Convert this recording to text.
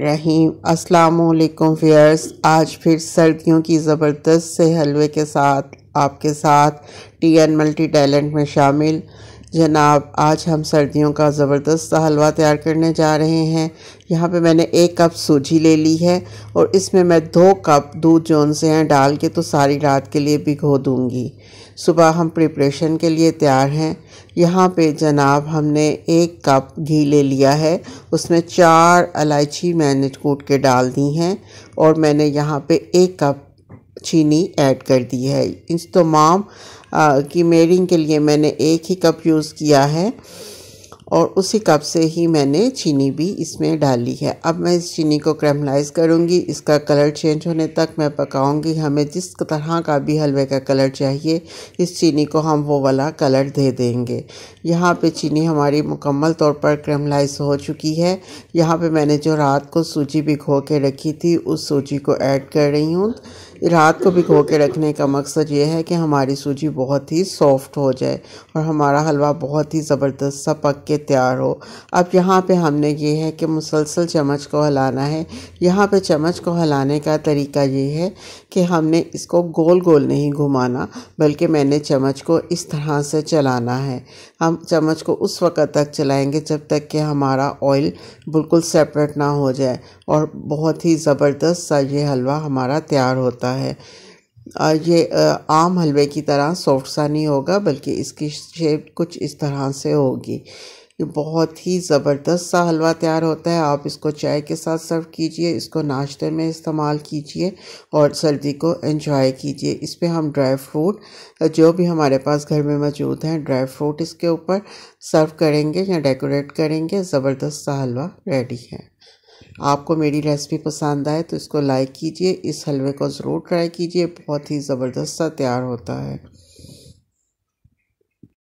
रहीम अस्सलाम वालेकुम आज फिर सर्दियों की ज़बरदस्त से हलवे के साथ आपके साथ टी एन मल्टी टैलेंट में शामिल जनाब आज हम सर्दियों का ज़बरदस्त सा हलवा तैयार करने जा रहे हैं यहाँ पे मैंने एक कप सूजी ले ली है और इसमें मैं दो कप दूध जोन से हैं डाल के तो सारी रात के लिए भिगो दूँगी सुबह हम प्रिपरेशन के लिए तैयार हैं यहाँ पे जनाब हमने एक कप घी ले लिया है उसमें चार इलायची मैंने कूट के डाल दी हैं और मैंने यहाँ पे एक कप चीनी ऐड कर दी है इन तमाम की मेरिंग के लिए मैंने एक ही कप यूज़ किया है और उसी कप से ही मैंने चीनी भी इसमें डाली है अब मैं इस चीनी को क्रेमलाइज़ करूँगी इसका कलर चेंज होने तक मैं पकाऊँगी हमें जिस तरह का भी हलवे का कलर चाहिए इस चीनी को हम वो वाला कलर दे देंगे यहाँ पे चीनी हमारी मुकम्मल तौर पर क्रेमलाइज हो चुकी है यहाँ पे मैंने जो रात को सूजी भिगो के रखी थी उस सूजी को ऐड कर रही हूँ रात को भिगो के रखने का मकसद ये है कि हमारी सूजी बहुत ही सॉफ्ट हो जाए और हमारा हलवा बहुत ही ज़बरदस्त सा पक के तैयार हो अब यहाँ पे हमने ये है कि मुसलसल चम्मच को हलाना है यहाँ पे चम्मच को हलाने का तरीका ये है कि हमने इसको गोल गोल नहीं घुमाना बल्कि मैंने चम्मच को इस तरह से चलाना है हम चम्मच को उस वक़्त तक चलाएँगे जब तक कि हमारा ऑयल बिल्कुल सेपरेट ना हो जाए और बहुत ही ज़बरदस्त सा ये हलवा हमारा तैयार होता है होता है ये आम हलवे की तरह सॉफ्ट सा नहीं होगा बल्कि इसकी शेप कुछ इस तरह से होगी ये बहुत ही ज़बरदस्त सा हलवा तैयार होता है आप इसको चाय के साथ सर्व कीजिए इसको नाश्ते में इस्तेमाल कीजिए और सर्दी को एंजॉय कीजिए इस पर हम ड्राई फ्रूट जो भी हमारे पास घर में मौजूद हैं ड्राई फ्रूट इसके ऊपर सर्व करेंगे या डेकोरेट करेंगे ज़बरदस्त सा हलवा रेडी है आपको मेरी रेसिपी पसंद आए तो इसको लाइक कीजिए इस हलवे को ज़रूर ट्राई कीजिए बहुत ही ज़बरदस्त सा तैयार होता है